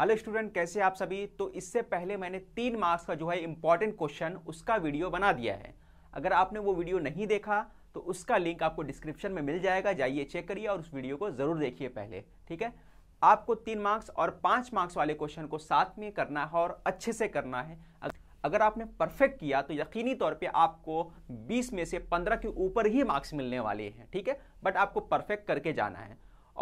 hello student कैसे आप सभी तो इससे पहले मैंने तीन मार्क्स का जो है इंपॉर्टेंट क्वेश्चन उसका वीडियो बना दिया है अगर आपने वो वीडियो नहीं देखा तो उसका लिंक आपको डिस्क्रिप्शन में मिल जाएगा जाइए चेक करिए और उस वीडियो को ज़रूर देखिए पहले ठीक है आपको तीन मार्क्स और पाँच मार्क्स वाले क्वेश्चन को साथ में करना है और अच्छे से करना है अगर आपने परफेक्ट किया तो यकीनी तौर पे आपको 20 में से 15 के ऊपर ही मार्क्स मिलने वाले हैं ठीक है बट आपको परफेक्ट करके जाना है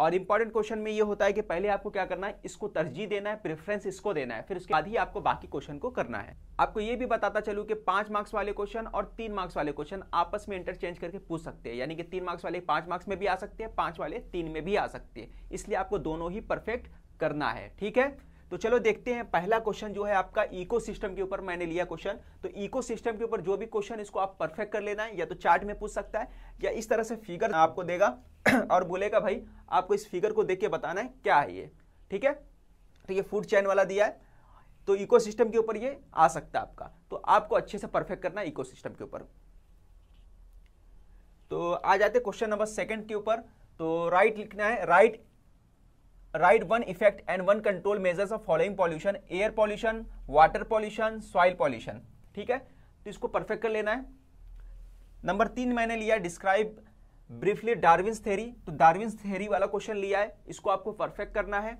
और इंपॉर्टेंट क्वेश्चन में ये होता है कि पहले आपको क्या करना है इसको तरजीह देना है प्रेफरेंस इसको देना है फिर उसके बाद ही आपको बाकी क्वेश्चन को करना है आपको ये भी बताता चलू कि पांच मार्क्स वाले क्वेश्चन और तीन मार्क्स वाले क्वेश्चन आपस में इंटरचेंज करके पूछ सकते हैं यानी कि तीन मार्क्स वाले पांच मार्क्स में भी आ सकते हैं पांच वाले तीन में भी आ सकते हैं इसलिए आपको दोनों ही परफेक्ट करना है ठीक है तो चलो देखते हैं पहला क्वेश्चन जो है आपका इकोसिस्टम के ऊपर मैंने लिया क्वेश्चन तो इकोसिस्टम के ऊपर जो भी क्वेश्चन इसको आप परफेक्ट कर लेना है या तो चार्ट में पूछ सकता है या इस तरह से फिगर आपको देगा और बोलेगा भाई आपको इस फिगर को देख के बताना है क्या है ये ठीक है तो ये फूड चैन वाला दिया है तो इकोसिस्टम के ऊपर ये आ सकता है आपका तो आपको अच्छे से परफेक्ट करना है इकोसिस्टम के ऊपर तो आ जाते क्वेश्चन नंबर सेकंड के ऊपर तो राइट लिखना है write write one effect and one control measures of following pollution air pollution water pollution soil pollution ठीक है तो इसको परफेक्ट कर लेना है नंबर तीन मैंने लिया डिस्क्राइब ब्रीफली डार्विंस थेरी तो डार्विंस थेरी वाला क्वेश्चन लिया है इसको आपको परफेक्ट करना है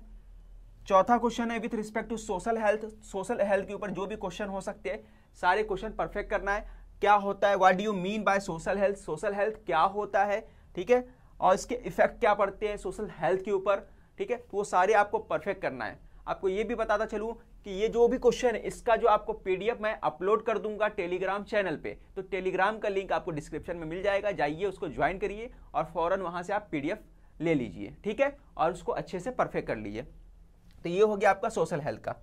चौथा क्वेश्चन है with respect to social health social health के ऊपर जो भी क्वेश्चन हो सकते हैं सारे क्वेश्चन परफेक्ट करना है क्या होता है what do you mean by social health social health क्या होता है ठीक है और इसके इफेक्ट क्या पड़ते हैं सोशल हेल्थ के ऊपर ठीक है तो वो सारे आपको परफेक्ट करना है आपको ये भी बताता चलूँ कि ये जो भी क्वेश्चन है इसका जो आपको पीडीएफ मैं अपलोड कर दूंगा टेलीग्राम चैनल पे तो टेलीग्राम का लिंक आपको डिस्क्रिप्शन में मिल जाएगा जाइए उसको ज्वाइन करिए और फ़ौरन वहाँ से आप पीडीएफ ले लीजिए ठीक है और उसको अच्छे से परफेक्ट कर लीजिए तो ये हो गया आपका सोशल हेल्थ का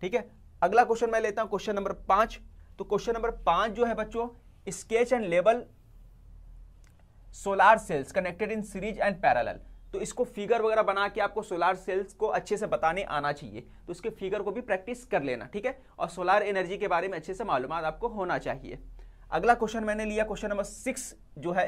ठीक है अगला क्वेश्चन मैं लेता हूँ क्वेश्चन नंबर पाँच तो क्वेश्चन नंबर पाँच जो है बच्चों sketch and label solar cells connected in series and parallel तो इसको फिगर वगैरह बना के आपको सोलार सेल्स को अच्छे से बताने आना चाहिए तो इसके फिगर को भी प्रैक्टिस कर लेना ठीक है और सोलार एनर्जी के बारे में अच्छे से मालूम आपको होना चाहिए अगला क्वेश्चन मैंने लिया क्वेश्चन नंबर सिक्स जो है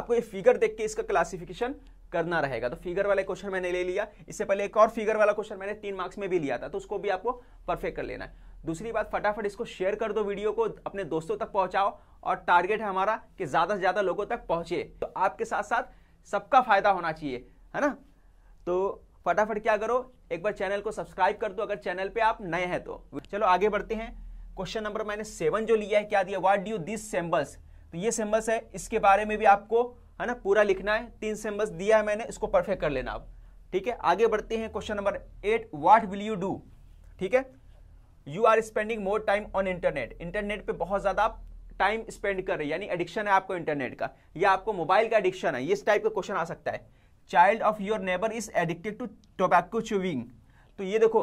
आपको ये फिगर देख के इसका क्लासिफिकेशन करना रहेगा तो फिगर वाले क्वेश्चन मैंने ले लिया इससे पहले एक और फिगर वाला क्वेश्चन मैंने तीन मार्क्स में भी लिया था तो उसको भी आपको परफेक्ट कर लेना है दूसरी बात फटाफट इसको शेयर कर दो वीडियो को अपने दोस्तों तक पहुंचाओ और टारगेट है हमारा कि ज़्यादा से ज़्यादा लोगों तक पहुंचे तो आपके साथ साथ सबका फायदा होना चाहिए है ना तो फटाफट क्या करो एक बार चैनल को सब्सक्राइब कर दो अगर चैनल पे आप नए हैं तो चलो आगे बढ़ते हैं क्वेश्चन नंबर मैंने सेवन जो लिया है क्या दिया वाट डू दिस सेम्बल्स तो ये सेम्बल्स है इसके बारे में भी आपको है ना पूरा लिखना है तीन सेम्बल्स दिया है मैंने इसको परफेक्ट कर लेना आप ठीक है आगे बढ़ते हैं question number eight what will you do ठीक है you are spending more time on internet internet पे बहुत ज़्यादा आप टाइम स्पेंड कर रहे हैं यानी एडिक्शन है आपको इंटरनेट का या आपको मोबाइल का एडिक्शन है इस टाइप का क्वेश्चन आ सकता है child of your neighbour is addicted to tobacco chewing तो ये देखो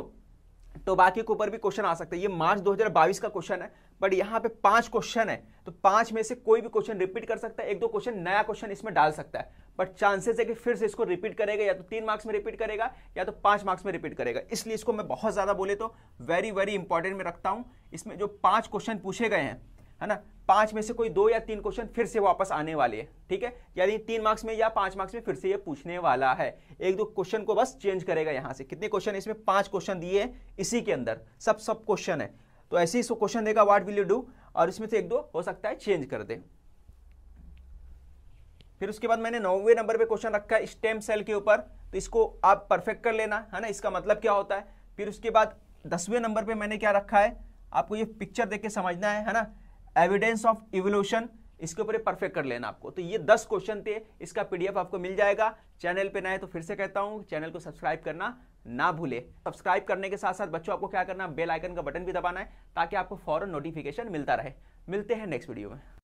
टोबाके के ऊपर भी क्वेश्चन आ सकता है ये मार्च 2022 का क्वेश्चन है बट यहाँ पे पांच क्वेश्चन है तो पांच में से कोई भी क्वेश्चन रिपीट कर सकता है एक दो क्वेश्चन नया क्वेश्चन इसमें डाल सकता है बट चांसेस है कि फिर से इसको रिपीट करेगा या तो तीन मार्क्स में रिपीट करेगा या तो पांच मार्क्स में रिपीट करेगा इसलिए इसको मैं बहुत ज़्यादा बोले तो वेरी वेरी इंपॉर्टेंट में रखता हूँ इसमें जो पांच क्वेश्चन पूछे गए हैं है ना पांच में से कोई दो या तीन क्वेश्चन फिर से वापस आने वाले हैं ठीक है यानी तीन मार्क्स में या पांच मार्क्स में फिर से ये पूछने वाला है एक दो क्वेश्चन को बस चेंज करेगा यहां से कितने क्वेश्चन इसमें पांच क्वेश्चन दिए हैं इसी के अंदर सब सब क्वेश्चन है तो ऐसे ही इसको क्वेश्चन देगा वाट विल यू डू और इसमें से एक दो हो सकता है चेंज कर दे फिर उसके बाद मैंने नौवे नंबर पर क्वेश्चन रखा है स्टेम सेल के ऊपर तो इसको आप परफेक्ट कर लेना है ना इसका मतलब क्या होता है फिर उसके बाद दसवें नंबर पर मैंने क्या रखा है आपको ये पिक्चर देख के समझना है है ना एविडेंस ऑफ इवोल्यूशन इसके ऊपर परफेक्ट कर लेना आपको तो ये दस क्वेश्चन थे इसका पीडीएफ आपको मिल जाएगा चैनल पे नए तो फिर से कहता हूँ चैनल को सब्सक्राइब करना ना भूले सब्सक्राइब करने के साथ साथ बच्चों आपको क्या करना बेल आइकन का बटन भी दबाना है ताकि आपको फौरन नोटिफिकेशन मिलता रहे मिलते हैं नेक्स्ट वीडियो में